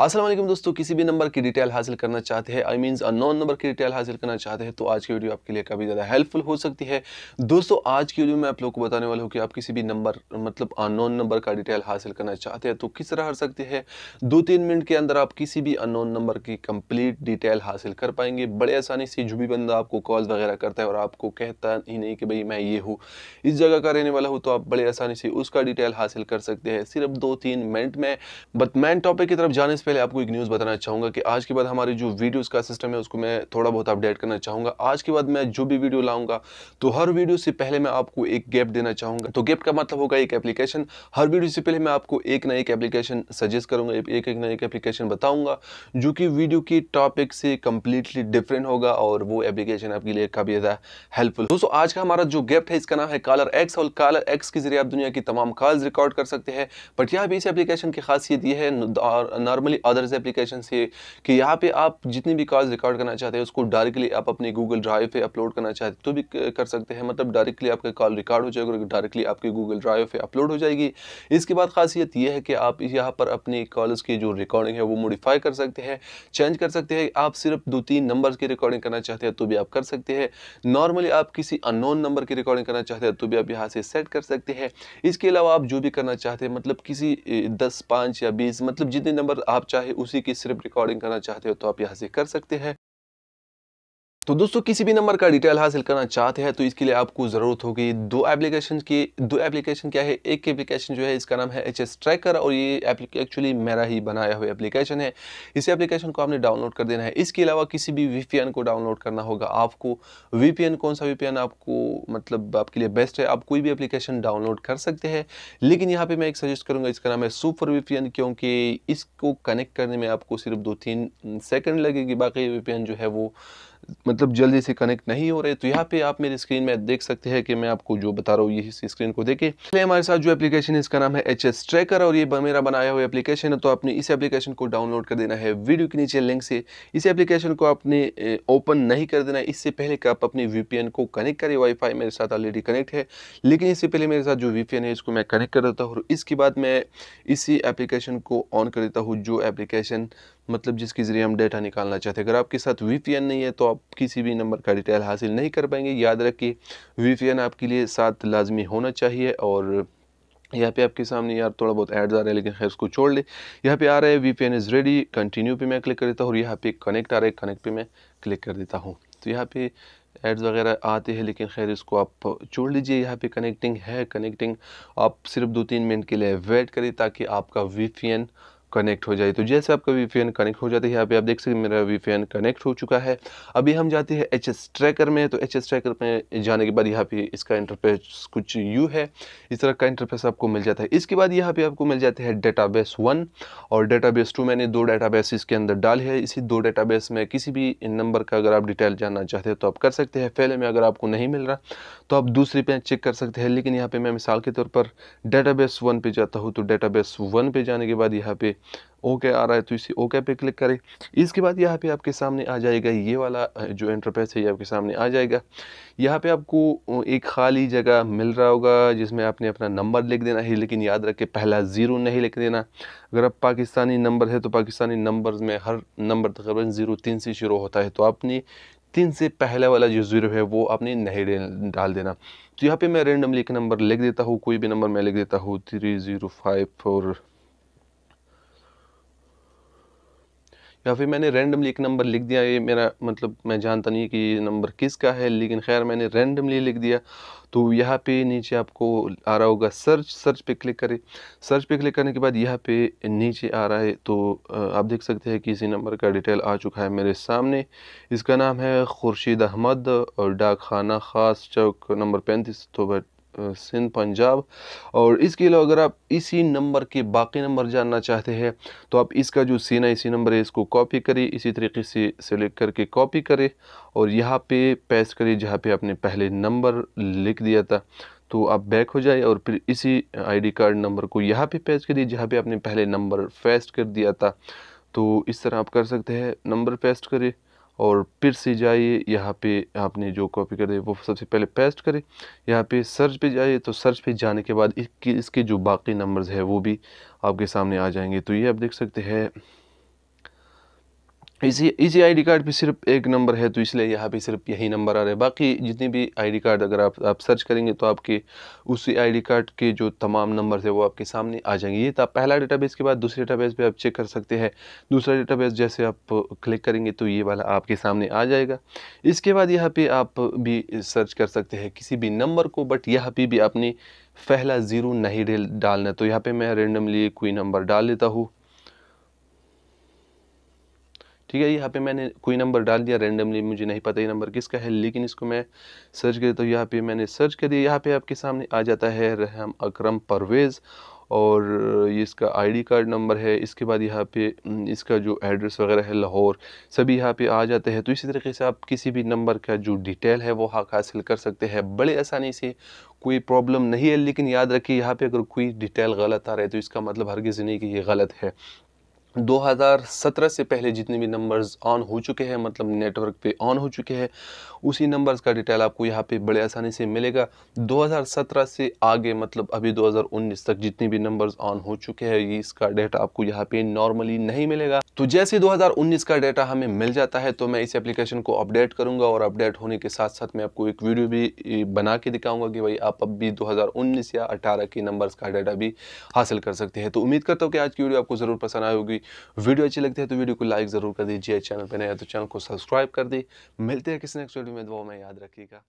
असल दोस्तों किसी भी नंबर की डिटेल हासिल करना चाहते हैं आई मीन्स अननोन नंबर की डिटेल हासिल करना चाहते हैं तो आज की वीडियो आपके लिए काफ़ी ज़्यादा हेल्पफुल हो सकती है दोस्तों आज की वीडियो में आप लोग को बताने वाला हूँ कि आप किसी भी नंबर मतलब अननोन नंबर का डिटेल हासिल करना चाहते हैं तो किस तरह हर सकते हैं दो तीन मिनट के अंदर आप किसी भी अननोन नंबर की कंप्लीट डिटेल हासिल कर पाएंगे बड़े आसानी से जो भी बंदा आपको कॉल वगैरह करता है और आपको कहता ही नहीं कि भाई मैं ये हूँ इस जगह का रहने वाला हूँ तो आप बड़े आसानी से उसका डिटेल हासिल कर सकते हैं सिर्फ दो तीन मिनट में बट मैन टॉपिक की तरफ जाने से पहले आपको एक न्यूज़ बताना चाहूँगा कि आज के बाद हमारी जो वीडियोस का सिस्टम है उसको मैं थोड़ा बहुत अपडेट करना चाहूँगा आज के बाद मैं जो भी वीडियो लाऊंगा तो हर वीडियो से पहले मैं आपको एक गैप देना चाहूँगा तो गैप का मतलब होगा एक एप्लीकेशन हर वीडियो से पहले मैं आपको एक ना एक एप्लीकेशन सजेस्ट करूँगा एक एक ना एक एप्लीकेशन बताऊँगा जो कि वीडियो की टॉपिक से कम्प्लीटली डिफरेंट होगा और वो एप्लीकेशन आपके लिए काफ़ी ज़्यादा हेल्पफुल दोस्तों आज का हमारा जो गैप है इसका नाम है कॉलर एक्स और कॉलर एक्स के जरिए आप दुनिया की तमाम कॉल्स रिकॉर्ड कर सकते हैं बट यहाँ भी इस एप्लीकेशन की खासियत ये है नॉर्मल नॉर्मली अदर्स एप्लीकेशन ये कि यहाँ पे आप जितनी भी कॉल रिकॉर्ड करना चाहते हैं उसको डायरेक्टली आप अपने गूगल ड्राइव पे अपलोड करना चाहते हैं तो भी कर सकते हैं मतलब डायरेक्टली आपका कॉल रिकॉर्ड हो जाएगा डायरेक्टली आपके गूगल ड्राइव पे अपलोड हो जाएगी इसके बाद खासियत यह है कि आप यहाँ पर अपनी कॉल्स की जो रिकॉर्डिंग है वो मोडिफाई कर सकते हैं चेंज कर सकते हैं आप सिर्फ दो तीन नंबर की रिकॉर्डिंग करना चाहते हैं तो भी आप कर सकते हैं नॉर्मली आप किसी अननोन नंबर की रिकॉर्डिंग करना चाहते हैं तो भी आप यहाँ से सेट कर सकते हैं इसके अलावा आप जो भी करना चाहते हैं मतलब किसी दस पाँच या बीस मतलब जितने नंबर आप आप चाहे उसी की सिर्फ रिकॉर्डिंग करना चाहते हो तो आप यहाँ से कर सकते हैं तो दोस्तों किसी भी नंबर का डिटेल हासिल करना चाहते हैं तो इसके लिए आपको ज़रूरत होगी दो एप्लीकेशन की दो एप्लीकेशन क्या है एक एप्लीकेशन जो है इसका नाम है एच एस ट्रैकर और ये एक्चुअली मेरा ही बनाया हुआ एप्लीकेशन है इस एप्लीकेशन को आपने डाउनलोड कर देना है इसके अलावा किसी भी वी को डाउनलोड करना होगा आपको वी कौन सा वी आपको मतलब आपके लिए बेस्ट है आप कोई भी एप्लीकेशन डाउनलोड कर सकते हैं लेकिन यहाँ पर मैं एक सजेस्ट करूँगा इसका नाम है सुपर वी क्योंकि इसको कनेक्ट करने में आपको सिर्फ दो तीन सेकेंड लगेगी बाकी वी जो है वो मतलब जल्दी से कनेक्ट नहीं हो रहे तो यहाँ पे आप मेरे स्क्रीन में देख सकते हैं कि मैं आपको जो बता रहा हूँ ये इस स्क्रीन को देखे पहले हमारे साथ जो एप्लीकेशन है इसका नाम है एच एस ट्रैकर और ये मेरा बनाया हुआ एप्लीकेशन है तो आपने इस एप्लीकेशन को डाउनलोड कर देना है वीडियो के नीचे लिंक से इस एप्लीकेशन को आपने ओपन नहीं कर देना इससे पहले कि आप अपने वी को कनेक्ट करें वाईफाई मेरे साथ ऑलरेडी कनेक्ट है लेकिन इससे पहले मेरे साथ जो वी है इसको मैं कनेक्ट कर देता हूँ और इसके बाद मैं इसी एप्लीकेशन को ऑन कर देता हूँ जो एप्लीकेशन मतलब जिसके ज़रिए हम डेटा निकालना चाहते हैं अगर आपके साथ वी नहीं है तो आप किसी भी नंबर का डिटेल हासिल नहीं कर पाएंगे याद रखिए वी आपके लिए साथ लाजमी होना चाहिए और यहाँ पे आपके सामने यार थोड़ा बहुत ऐड आ रहे हैं लेकिन खैर उसको छोड़ ले यहाँ पे आ रहा है V P N is ready continue पे मैं क्लिक कर देता हूँ और यहाँ पे कनेक्ट आ रहा है कनेक्ट पे मैं क्लिक कर देता हूँ तो यहाँ पे एड्स वगैरह आते हैं लेकिन खैर इसको आप छोड़ लीजिए यहाँ पे कनेक्टिंग है कनेक्टिंग आप सिर्फ दो तीन मिनट के लिए वेट करिए ताकि आपका वी पी एन कनेक्ट हो जाए तो जैसे आपका वी कनेक्ट हो जाता है यहाँ पे आप देख सकते हैं मेरा वी कनेक्ट हो चुका है अभी हम जाते हैं एच एस ट्रैकर में तो एच एस ट्रैकर में जाने के बाद यहाँ पे इसका इंटरफेस कुछ यू है इस तरह का इंटरफेस आपको मिल जाता है इसके बाद यहाँ पे आपको मिल जाते हैं डेटा बेस वन और डेटा बेस टू मैंने दो डेटा बेस इसके अंदर डाले है इसी दो डेटा बेस में किसी भी नंबर का अगर आप डिटेल जानना चाहते हैं तो आप कर सकते हैं पहले में अगर आपको नहीं मिल रहा तो आप दूसरी पे चेक कर सकते हैं लेकिन यहाँ पर मैं मिसाल के तौर पर डेटा बेस वन पे जाता हूँ तो डेटा बेस वन पे जाने के बाद यहाँ पर ओके आ रहा है तो इसी ओके पे क्लिक करें इसके बाद यहाँ पे आपके सामने आ जाएगा ये वाला जो इंटरफेस है ये आपके सामने आ जाएगा यहाँ पे आपको एक खाली जगह मिल रहा होगा जिसमें आपने अपना नंबर लिख देना है लेकिन याद रखें पहला ज़ीरो नहीं लिख देना अगर आप पाकिस्तानी नंबर है तो पाकिस्तानी नंबर में हर नंबर तकरीबन ज़ीरो तीन से शुरू होता है तो आपने तीन से पहले वाला जो ज़ीरो है वो आपने नहीं डाल देना तो यहाँ पे मैं रेंडमली एक नंबर लिख देता हूँ कोई भी नंबर मैं लिख देता हूँ थ्री ज़ीरो फाइव फोर या फिर मैंने रैंडमली एक नंबर लिख दिया ये मेरा मतलब मैं जानता नहीं कि ये नंबर किसका है लेकिन खैर मैंने रैंडमली लिख दिया तो यहाँ पे नीचे आपको आ रहा होगा सर्च सर्च पे क्लिक करें सर्च पे क्लिक करने के बाद यहाँ पे नीचे आ रहा है तो आप देख सकते हैं कि इसी नंबर का डिटेल आ चुका है मेरे सामने इसका नाम है खुर्शीद अहमद और डाक खाना ख़ास चौक नंबर पैंतीस तो सिंध पंजाब और इसके अलावा अगर आप इसी नंबर के बाकी नंबर जानना चाहते हैं तो आप इसका जो सीना इसी नंबर है इसको कॉपी करिए इसी तरीके से सेलेक्ट करके कॉपी करें और यहाँ पे पेस्ट करिए जहाँ पे आपने पहले नंबर लिख दिया था तो आप बैक हो जाए और फिर इसी आईडी कार्ड नंबर को यहाँ पे पेस्ट करिए जहाँ पे आपने पहले नंबर पेस्ट कर दिया था तो इस तरह आप कर सकते हैं नंबर पेस्ट करिए और फिर से जाइए यहाँ पे आपने जो कॉपी कर दी वो सबसे पहले पेस्ट करें यहाँ पे सर्च पे जाइए तो सर्च पे जाने के बाद इसके इसके जो बाकी नंबर्स है वो भी आपके सामने आ जाएंगे तो ये आप देख सकते हैं इसी इसी आईडी कार्ड पे सिर्फ एक नंबर है तो इसलिए यहाँ पे सिर्फ यही नंबर आ रहा है बाकी जितने भी आईडी कार्ड अगर आप आप सर्च करेंगे तो आपके उसी आईडी कार्ड के जो तमाम नंबर है वो आपके सामने आ जाएंगे ये तो पहला डेटाबेस के बाद दूसरे डेटाबेस पे आप चेक कर सकते हैं दूसरा डेटाबेस जैसे आप क्लिक करेंगे तो ये वाला आपके सामने आ जाएगा इसके बाद यहाँ पर आप भी सर्च कर सकते हैं किसी भी नंबर को बट यहाँ पर भी आपने पहला ज़ीरो नहीं डालना तो यहाँ पर मैं रेंडमली कोई नंबर डाल लेता हूँ ठीक है यहाँ पे मैंने कोई नंबर डाल दिया रैंडमली मुझे नहीं पता ये नंबर किसका है लेकिन इसको मैं सर्च कर तो यहाँ पे मैंने सर्च कर दिया यहाँ पे आपके सामने आ जाता है रहम अकरम परवेज़ और ये इसका आईडी कार्ड नंबर है इसके बाद यहाँ पे हम्म, इसका जो एड्रेस वगैरह है लाहौर सभी यहाँ पे आ जाते हैं तो इसी तरीके से आप किसी भी नंबर का जो डिटेल है वो हक हासिल कर सकते हैं बड़े आसानी से कोई प्रॉब्लम नहीं है लेकिन याद रखिए यहाँ पे अगर कोई डिटेल गलत आ रहा है तो इसका मतलब किसी नहीं कि ये गलत है 2017 से पहले जितने भी नंबर्स ऑन हो चुके हैं मतलब नेटवर्क पे ऑन हो चुके हैं उसी नंबर्स का डिटेल आपको यहाँ पे बड़े आसानी से मिलेगा 2017 से आगे मतलब अभी 2019 तक जितने भी नंबर्स ऑन हो चुके हैं ये इसका डेटा आपको यहाँ पे नॉर्मली नहीं मिलेगा तो जैसे 2019 का डेटा हमें मिल जाता है तो मैं इस एप्लीकेशन को अपडेट करूँगा और अपडेट होने के साथ साथ मैं आपको एक वीडियो भी बना के दिखाऊँगा कि भाई आप अब भी दो या अठारह के नंबर्स का डाटा भी हासिल कर सकते हैं तो उम्मीद करता हूँ कि आज की वीडियो आपको ज़रूर पसंद आएगी होगी वीडियो अच्छी लगती है तो वीडियो को लाइक ज़रूर कर दीजिए चैनल पर नया तो चैनल को सब्सक्राइब कर दी मिलते हैं किसी नेक्स्ट वीडियो में दो में याद रखिएगा